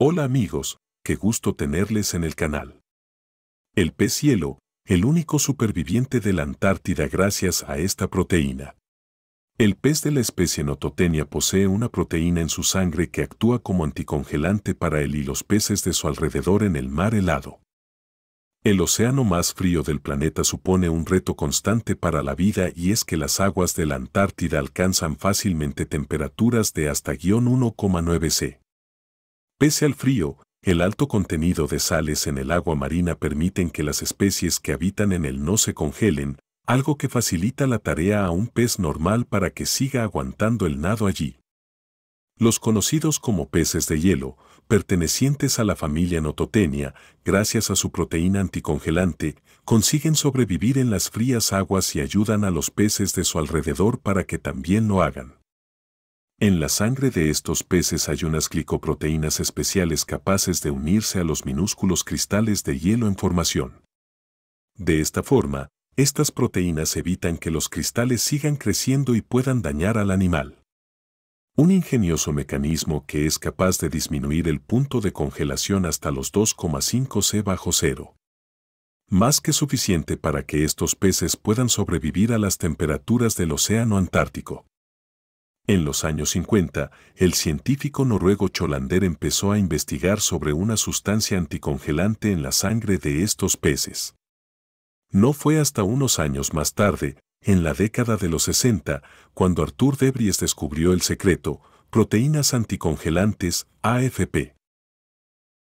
Hola amigos, qué gusto tenerles en el canal. El pez cielo, el único superviviente de la Antártida gracias a esta proteína. El pez de la especie Nototenia posee una proteína en su sangre que actúa como anticongelante para él y los peces de su alrededor en el mar helado. El océano más frío del planeta supone un reto constante para la vida y es que las aguas de la Antártida alcanzan fácilmente temperaturas de hasta 1,9 C. Pese al frío, el alto contenido de sales en el agua marina permiten que las especies que habitan en él no se congelen, algo que facilita la tarea a un pez normal para que siga aguantando el nado allí. Los conocidos como peces de hielo, pertenecientes a la familia Nototenia, gracias a su proteína anticongelante, consiguen sobrevivir en las frías aguas y ayudan a los peces de su alrededor para que también lo hagan. En la sangre de estos peces hay unas glicoproteínas especiales capaces de unirse a los minúsculos cristales de hielo en formación. De esta forma, estas proteínas evitan que los cristales sigan creciendo y puedan dañar al animal. Un ingenioso mecanismo que es capaz de disminuir el punto de congelación hasta los 2,5 C bajo cero. Más que suficiente para que estos peces puedan sobrevivir a las temperaturas del Océano Antártico. En los años 50, el científico noruego Cholander empezó a investigar sobre una sustancia anticongelante en la sangre de estos peces. No fue hasta unos años más tarde, en la década de los 60, cuando Arthur Debries descubrió el secreto, proteínas anticongelantes AFP.